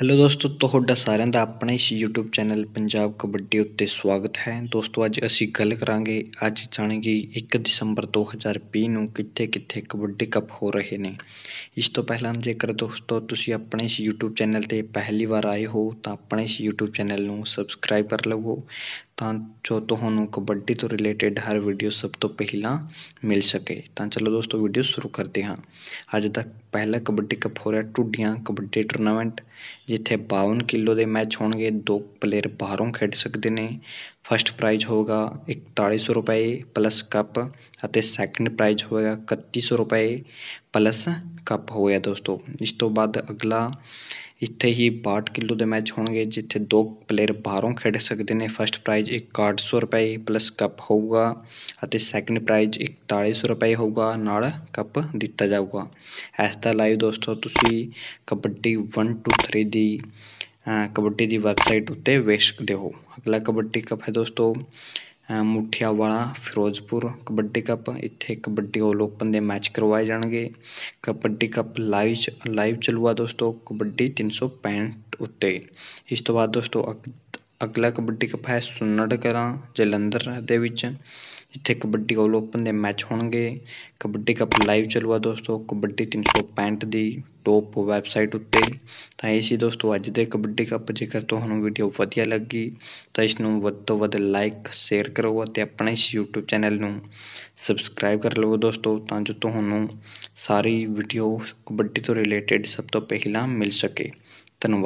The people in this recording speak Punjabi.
ਹੈਲੋ ਦੋਸਤੋ ਤੁਹਾਡਾ ਸਾਰਿਆਂ ਦਾ ਆਪਣੇ ਇਸ YouTube ਚੈਨਲ ਪੰਜਾਬ ਕਬੱਡੀ ਉੱਤੇ ਸਵਾਗਤ ਹੈ ਦੋਸਤੋ ਅੱਜ ਅਸੀਂ ਗੱਲ ਕਰਾਂਗੇ ਅੱਜ ਜਾਣਗੇ 1 ਦਸੰਬਰ 2020 ਨੂੰ ਕਿੱਥੇ-ਕਿੱਥੇ ਕਬੱਡੀ ਕੱਪ ਹੋ ਰਹੇ ਨੇ ਇਸ ਤੋਂ ਪਹਿਲਾਂ ਜੇਕਰ ਦੋਸਤੋ ਤੁਸੀਂ ਆਪਣੇ ਇਸ YouTube ਚੈਨਲ ਤੇ ਪਹਿਲੀ ਵਾਰ ਆਏ ਹੋ ਤਾਂ ਆਪਣੇ ਇਸ YouTube ਚੈਨਲ ਨੂੰ ਸਬਸਕ੍ਰਾਈਬ ਕਰ ਲਵੋ ਤਾਂ ਜੋ ਤੁਹਾਨੂੰ ਕਬੱਡੀ ਤੋਂ ਰਿਲੇਟਡ ਹਰ ਵੀਡੀਓ ਸਭ ਤੋਂ ਪਹਿਲਾਂ ਮਿਲ ਸਕੇ ਤਾਂ ਚਲੋ ਦੋਸਤੋ ਵੀਡੀਓ ਸ਼ੁਰੂ ਕਰਦੇ ਹਾਂ ਅੱਜ ਤੱਕ ਪਹਿਲਾ ਕਬੱਡੀ ਕੱਪ ਹੋ ਰਿਹਾ ਟੁੱਡੀਆਂ ਕਬੱਡੀ ਟੂਰਨਾਮੈਂਟ ਜਿੱਥੇ 52 ਕਿਲੋ ਦੇ ਮੈਚ ਹੋਣਗੇ ਦੋ ਪਲੇਅਰ ਬਾਹਰੋਂ ਖੇਡ ਸਕਦੇ ਨੇ ਫਰਸਟ ਪ੍ਰਾਈਜ਼ ਹੋਗਾ 4100 ਰੁਪਏ ਪਲੱਸ ਕੱਪ ਅਤੇ ਸੈਕੰਡ ਪ੍ਰਾਈਜ਼ ਹੋਏਗਾ 3100 ਰੁਪਏ ਪਲੱਸ ਕੱਪ ਹੋਇਆ ਦੋਸਤੋ ਇਸ ਤੋਂ ਬਾਅਦ ਅਗਲਾ ਇੱਥੇ ਹੀ 62 ਕਿਲੋ ਦੇ ਮੈਚ ਹੋਣਗੇ ਜਿੱਥੇ ਦੋ ਪਲੇਅਰ ਬਾਹਰੋਂ ਖੇਡ ਸਕਦੇ ਨੇ ਫਰਸਟ ਪ੍ਰਾਈਜ਼ 1100 ਰੁਪਏ ਪਲੱਸ ਕੱਪ ਹੋਊਗਾ ਅਤੇ ਸੈਕੰਡ ਪ੍ਰਾਈਜ਼ 4100 ਰੁਪਏ ਹੋਊਗਾ ਨਾਲ ਕੱਪ ਦਿੱਤਾ ਜਾਊਗਾ ਐਸ ਦਾ ਲਾਈਵ ਦੋਸਤੋ ਤੁਸੀਂ ਕਬੱਡੀ 123 ਦੀ ਕਬੱਡੀ ਦੀ ਵੈਬਸਾਈਟ ਉੱਤੇ ਵੇਖ ਸਕਦੇ ਹੋ ਅਗਲਾ ਕਬੱਡੀ ਕੱਪ ਹੈ ਦੋਸਤੋ ਮੁਠਿਆ ਵਾਲਾ ਫਿਰੋਜ਼ਪੁਰ ਕਬੱਡੀ ਕੱਪ ਇੱਥੇ ਕਬੱਡੀ ਹੋਲ ਓਪਨ ਦੇ ਮੈਚ ਕਰਵਾਏ ਜਾਣਗੇ ਕਬੱਡੀ ਕੱਪ ਲਾਈਵ ਲਾਈਵ ਚੱਲੂਗਾ ਦੋਸਤੋ ਕਬੱਡੀ 365 ਉੱਤੇ ਇਸ ਤੋਂ ਬਾਅਦ ਦੋਸਤੋ ਅਗਲਾ ਕਬੱਡੀ ਕੱਪ ਹੈ ਸੁੰਨੜ ਕਰਾਂ ਜਲੰਧਰ ਦੇ ਵਿੱਚ ਜਿੱਥੇ ਕਬੱਡੀ ਆਲ ਓਪਨ ਦੇ ਮੈਚ ਹੋਣਗੇ ਕਬੱਡੀ ਕੱਪ ਲਾਈਵ ਚੱਲੂਗਾ ਦੋਸਤੋ ਕਬੱਡੀ 365 ਦੀ ਟੌਪ ਵੈਬਸਾਈਟ ਉੱਤੇ ਤਾਂ ਇਹ ਸੀ ਦੋਸਤੋ ਅੱਜ ਦੇ ਕਬੱਡੀ ਕੱਪ ਜੇਕਰ ਤੁਹਾਨੂੰ ਵੀਡੀਓ ਵਧੀਆ ਲੱਗੀ ਤਾਂ ਇਸ ਨੂੰ ਵੱਧ ਤੋਂ ਵੱਧ ਲਾਈਕ ਸ਼ੇਅਰ ਕਰੋ ਅਤੇ ਆਪਣੇ ਇਸ YouTube ਚੈਨਲ ਨੂੰ ਸਬਸਕ੍ਰਾਈਬ ਕਰ ਲਵੋ ਦੋਸਤੋ ਤਾਂ ਜੋ ਤੁਹਾਨੂੰ ਸਾਰੀ ਵੀਡੀਓ ਕਬੱਡੀ ਤੋਂ ਰਿਲੇਟਡ ਸਭ ਤੋਂ ਪਹਿਲਾਂ ਮਿਲ ਸਕੇ ਧੰਨਵਾਦ